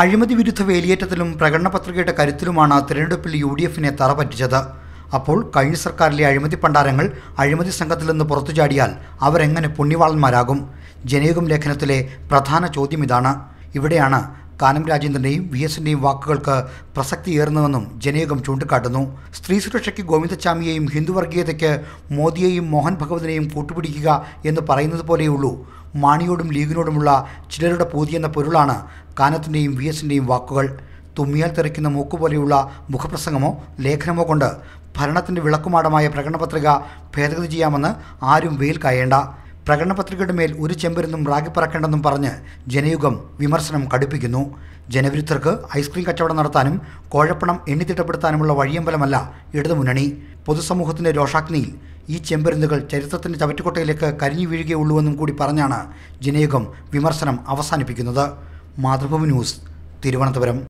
അഴിമതി വിരുദ്ധ വേലിയേറ്റത്തിലും പ്രകടന പത്രികയുടെ കരുത്തിലുമാണ് തിരഞ്ഞെടുപ്പിൽ യു ഡി എഫിനെ തറ പറ്റിച്ചത് അപ്പോൾ കഴിഞ്ഞ സർക്കാരിലെ അഴിമതി പണ്ടാരങ്ങൾ അഴിമതി സംഘത്തിൽ നിന്ന് പുറത്തു ചാടിയാൽ അവരെങ്ങനെ പുണ്യവാളന്മാരാകും ജനയുഗം ലേഖനത്തിലെ പ്രധാന ചോദ്യം ഇതാണ് ഇവിടെയാണ് കാനം രാജേന്ദ്രന്റെയും വി എസിന്റെയും വാക്കുകൾക്ക് പ്രസക്തിയേറുന്നുവെന്നും ജനയോഗം ചൂണ്ടിക്കാട്ടുന്നു സ്ത്രീ സുരക്ഷയ്ക്ക് ഗോവിന്ദച്ചാമിയെയും ഹിന്ദുവർഗീയതയ്ക്ക് മോദിയെയും മോഹൻ ഭഗവതിനെയും കൂട്ടുപിടിക്കുക എന്ന് പറയുന്നത് പോലെയുള്ളൂ മാണിയോടും ലീഗിനോടുമുള്ള ചിലരുടെ പൂതിയെന്ന പൊരുളാണ് കാനത്തിൻ്റെയും വി എസിൻ്റെയും വാക്കുകൾ തുമ്മിയാൽ തെറിക്കുന്ന മൂക്കുപോലെയുള്ള മുഖപ്രസംഗമോ ലേഖനമോ കൊണ്ട് ഭരണത്തിൻ്റെ വിളക്കുമാടമായ പ്രകടനപത്രിക ഭേദഗതി ചെയ്യാമെന്ന് ആരും വെയിൽ കായേണ്ട പത്രികയുടെ മേൽ ഒരു ചെമ്പരുന്നും റാഗി പറക്കേണ്ടെന്നും പറഞ്ഞ് ജനയുഗം വിമർശനം കടുപ്പിക്കുന്നു ജനവിരുദ്ധർക്ക് ഐസ്ക്രീം കച്ചവടം നടത്താനും കോഴപ്പണം എണ്ണിത്തിട്ടപ്പെടുത്താനുമുള്ള വഴിയമ്പലമല്ല ഇടതുമുന്നണി പൊതുസമൂഹത്തിൻ്റെ രോഷാഗ്നിയിൽ ഈ ചെമ്പരുന്നുകൾ ചരിത്രത്തിൻ്റെ ചവറ്റുകൊട്ടയിലേക്ക് കരിഞ്ഞു വീഴുകയുള്ളൂവെന്നും കൂടി പറഞ്ഞാണ് ജനയുഗം വിമർശനം അവസാനിപ്പിക്കുന്നത് മാതൃഭൂമി ന്യൂസ് തിരുവനന്തപുരം